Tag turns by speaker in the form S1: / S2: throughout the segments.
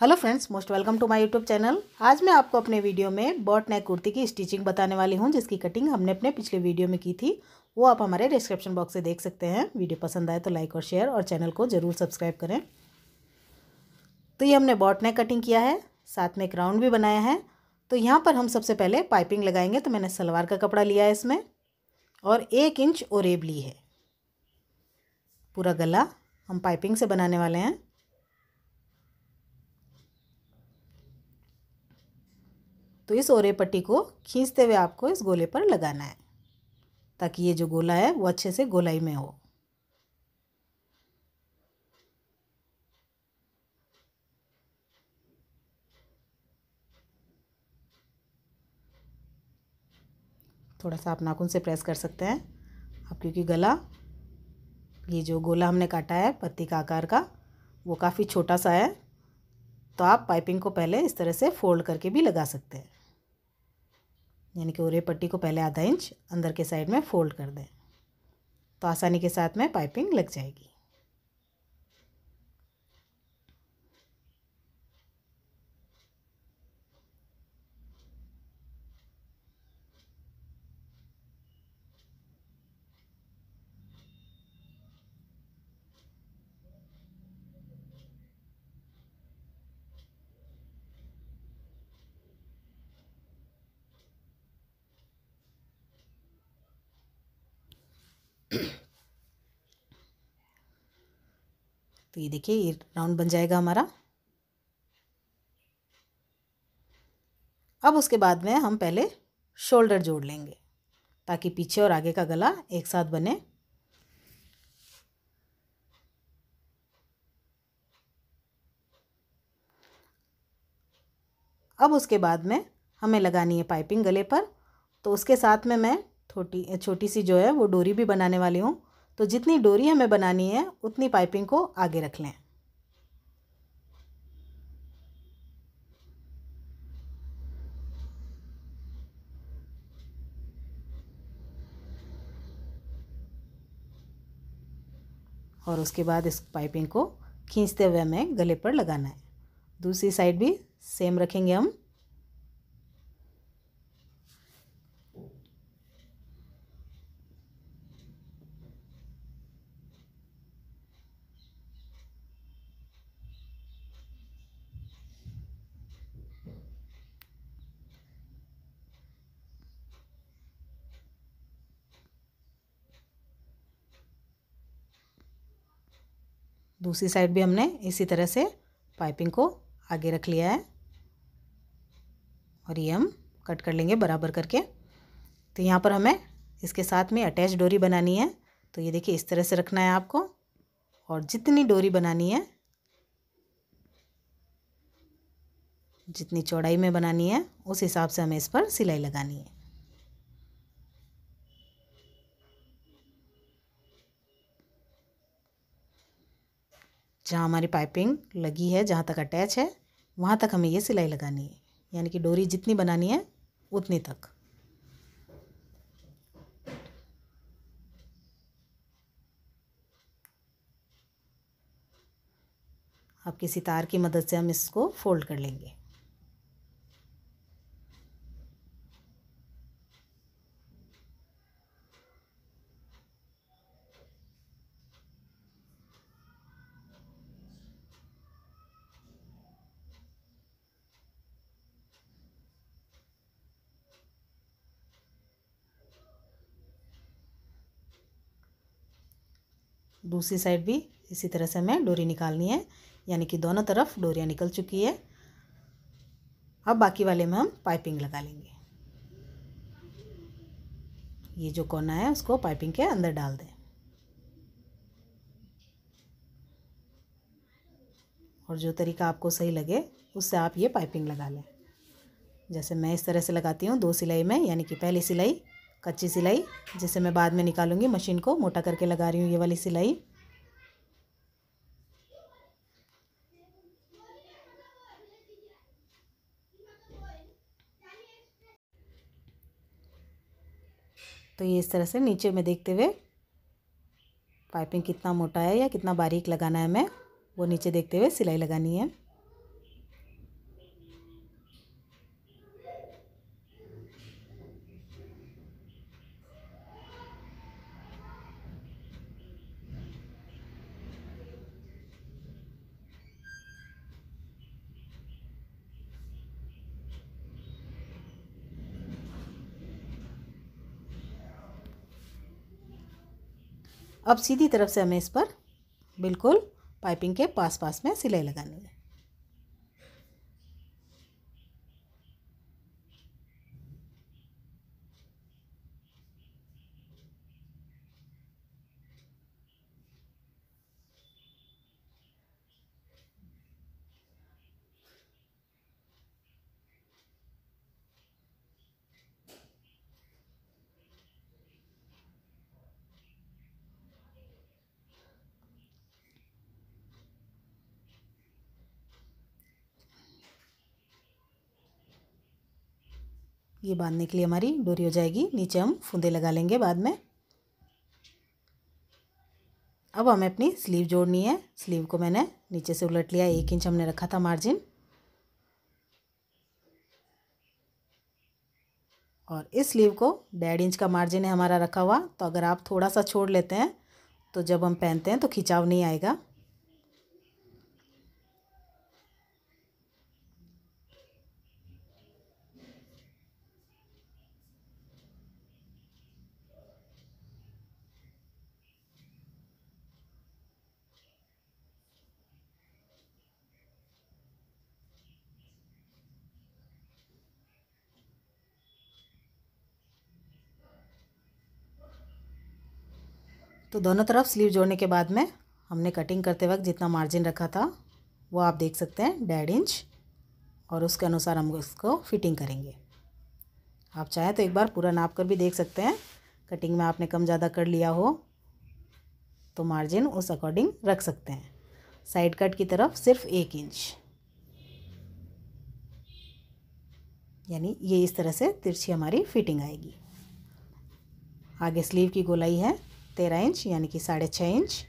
S1: hello friends most welcome to my YouTube channel आज मैं आपको अपने वीडियो में बॉट नेक कुर्ती की स्टिचिंग बताने वाली हूँ जिसकी कटिंग हमने अपने पिछले वीडियो में की थी वो आप हमारे डिस्क्रिप्शन बॉक्स से देख सकते हैं वीडियो पसंद आए तो लाइक और शेयर और चैनल को ज़रूर सब्सक्राइब करें तो ये हमने बॉट नेक कटिंग किया है साथ में एक राउंड भी बनाया है तो यहाँ पर हम सबसे पहले पाइपिंग लगाएंगे तो मैंने सलवार का कपड़ा लिया है इसमें और एक इंच ओरेब ली है पूरा गला हम पाइपिंग से बनाने वाले हैं तो इस ओरे पट्टी को खींचते हुए आपको इस गोले पर लगाना है ताकि ये जो गोला है वो अच्छे से गोलाई में हो थोड़ा सा आप नाखून से प्रेस कर सकते हैं अब क्योंकि गला ये जो गोला हमने काटा है पत्ती का आकार का वो काफ़ी छोटा सा है तो आप पाइपिंग को पहले इस तरह से फोल्ड करके भी लगा सकते हैं यानी कि ओरे पट्टी को पहले आधा इंच अंदर के साइड में फोल्ड कर दें तो आसानी के साथ में पाइपिंग लग जाएगी तो ये देखिए ये राउंड बन जाएगा हमारा अब उसके बाद में हम पहले शोल्डर जोड़ लेंगे ताकि पीछे और आगे का गला एक साथ बने अब उसके बाद में हमें लगानी है पाइपिंग गले पर तो उसके साथ में मैं छोटी छोटी सी जो है वो डोरी भी बनाने वाली हूँ तो जितनी डोरी हमें बनानी है उतनी पाइपिंग को आगे रख लें और उसके बाद इस पाइपिंग को खींचते हुए हमें गले पर लगाना है दूसरी साइड भी सेम रखेंगे हम दूसरी साइड भी हमने इसी तरह से पाइपिंग को आगे रख लिया है और ये हम कट कर लेंगे बराबर करके तो यहाँ पर हमें इसके साथ में अटैच डोरी बनानी है तो ये देखिए इस तरह से रखना है आपको और जितनी डोरी बनानी है जितनी चौड़ाई में बनानी है उस हिसाब से हमें इस पर सिलाई लगानी है जहाँ हमारी पाइपिंग लगी है जहाँ तक अटैच है वहाँ तक हमें ये सिलाई लगानी है यानी कि डोरी जितनी बनानी है उतनी तक आप किसी तार की मदद से हम इसको फोल्ड कर लेंगे दूसरी साइड भी इसी तरह से हमें डोरी निकालनी है यानी कि दोनों तरफ डोरियाँ निकल चुकी है अब बाकी वाले में हम पाइपिंग लगा लेंगे ये जो कोना है उसको पाइपिंग के अंदर डाल दें और जो तरीका आपको सही लगे उससे आप ये पाइपिंग लगा लें जैसे मैं इस तरह से लगाती हूँ दो सिलाई में यानी कि पहली सिलाई कच्ची सिलाई जिसे मैं बाद में निकालूंगी मशीन को मोटा करके लगा रही हूँ ये वाली सिलाई तो ये इस तरह से नीचे में देखते हुए पाइपिंग कितना मोटा है या कितना बारीक लगाना है मैं वो नीचे देखते हुए सिलाई लगानी है अब सीधी तरफ से हमें इस पर बिल्कुल पाइपिंग के पास पास में सिलाई लगानी है ये बांधने के लिए हमारी डोरी हो जाएगी नीचे हम फूंदे लगा लेंगे बाद में अब हमें अपनी स्लीव जोड़नी है स्लीव को मैंने नीचे से उलट लिया एक इंच हमने रखा था मार्जिन और इस स्लीव को डेढ़ इंच का मार्जिन है हमारा रखा हुआ तो अगर आप थोड़ा सा छोड़ लेते हैं तो जब हम पहनते हैं तो खिंचाव नहीं आएगा तो दोनों तरफ स्लीव जोड़ने के बाद में हमने कटिंग करते वक्त जितना मार्जिन रखा था वो आप देख सकते हैं डेढ़ इंच और उसके अनुसार हम उसको फिटिंग करेंगे आप चाहें तो एक बार पूरा नाप कर भी देख सकते हैं कटिंग में आपने कम ज़्यादा कर लिया हो तो मार्जिन उस अकॉर्डिंग रख सकते हैं साइड कट की तरफ सिर्फ एक इंच यानी ये इस तरह से तिरछी हमारी फिटिंग आएगी आगे स्लीव की गोलाई है तेरह इंच यानी कि साढ़े छः इंच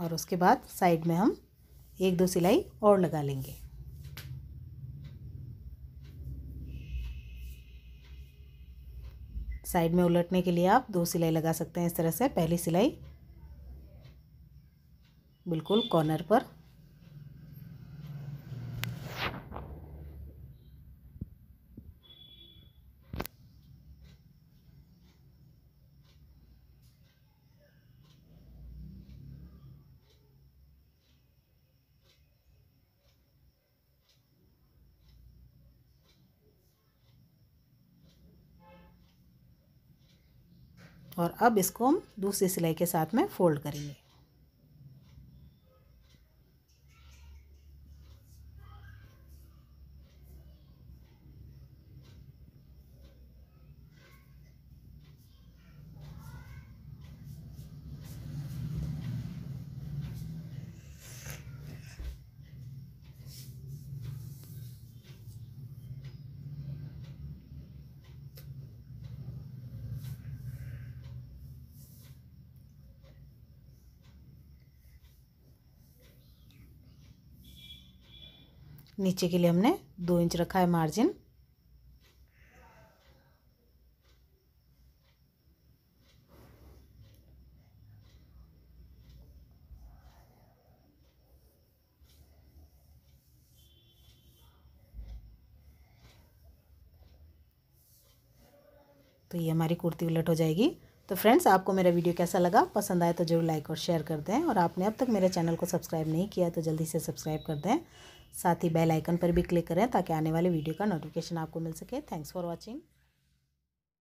S1: और उसके बाद साइड में हम एक दो सिलाई और लगा लेंगे साइड में उलटने के लिए आप दो सिलाई लगा सकते हैं इस तरह से पहली सिलाई बिल्कुल कॉर्नर पर और अब इसको हम दूसरी सिलाई के साथ में फ़ोल्ड करेंगे नीचे के लिए हमने दो इंच रखा है मार्जिन तो ये हमारी कुर्ती उलट हो जाएगी तो फ्रेंड्स आपको मेरा वीडियो कैसा लगा पसंद आया तो जरूर लाइक और शेयर कर दें और आपने अब तक मेरे चैनल को सब्सक्राइब नहीं किया तो जल्दी से सब्सक्राइब कर दें साथ ही बेल आइकन पर भी क्लिक करें ताकि आने वाले वीडियो का नोटिफिकेशन आपको मिल सके थैंक्स फॉर वॉचिंग